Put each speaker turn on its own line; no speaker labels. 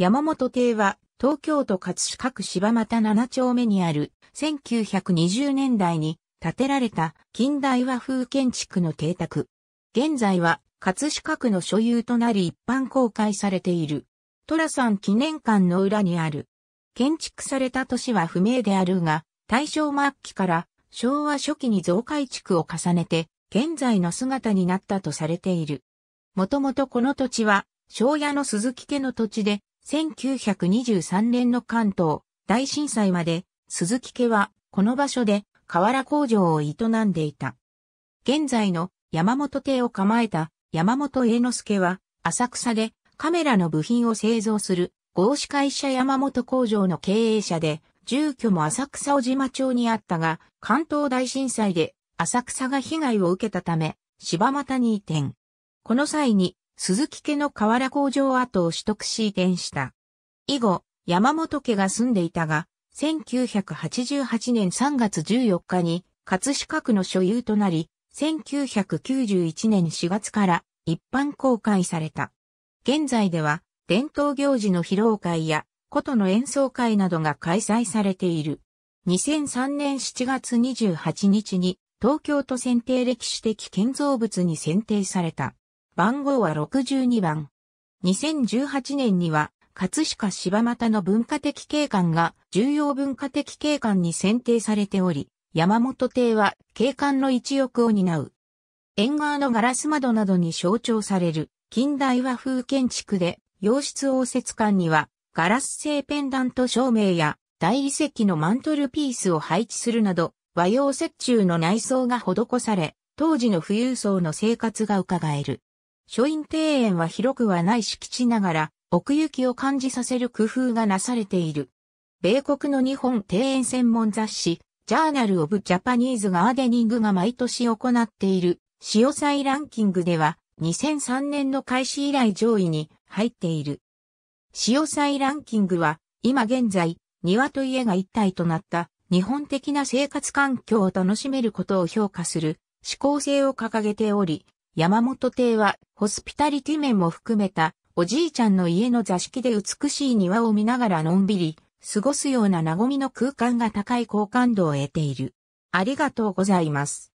山本邸は東京都葛飾区柴又7丁目にある1920年代に建てられた近代和風建築の邸宅。現在は葛飾区の所有となり一般公開されている。寅さん記念館の裏にある。建築された年は不明であるが、大正末期から昭和初期に増改築を重ねて、現在の姿になったとされている。もともとこの土地は、庄屋の鈴木家の土地で、1923年の関東大震災まで鈴木家はこの場所で河原工場を営んでいた。現在の山本邸を構えた山本栄之助は浅草でカメラの部品を製造する合資会社山本工場の経営者で住居も浅草小島町にあったが関東大震災で浅草が被害を受けたため柴又に移転。この際に鈴木家の河原工場跡を取得し移転した。以後、山本家が住んでいたが、1988年3月14日に、葛飾区の所有となり、1991年4月から一般公開された。現在では、伝統行事の披露会や、琴の演奏会などが開催されている。2003年7月28日に、東京都選定歴史的建造物に選定された。番号は62番。2018年には、葛飾柴又の文化的景観が重要文化的景観に選定されており、山本邸は景観の一翼を担う。縁側のガラス窓などに象徴される近代和風建築で、洋室応接館にはガラス製ペンダント照明や大理石のマントルピースを配置するなど、和洋折衷の内装が施され、当時の富裕層の生活が伺える。書院庭園は広くはない敷地ながら、奥行きを感じさせる工夫がなされている。米国の日本庭園専門雑誌、ジャーナル・オブ・ジャパニーズ・ガーデニングが毎年行っている、潮祭ランキングでは、2003年の開始以来上位に入っている。潮祭ランキングは、今現在、庭と家が一体となった日本的な生活環境を楽しめることを評価する思考性を掲げており、山本邸は、ホスピタリティ面も含めた、おじいちゃんの家の座敷で美しい庭を見ながらのんびり、過ごすような和みの空間が高い好感度を得ている。ありがとうございます。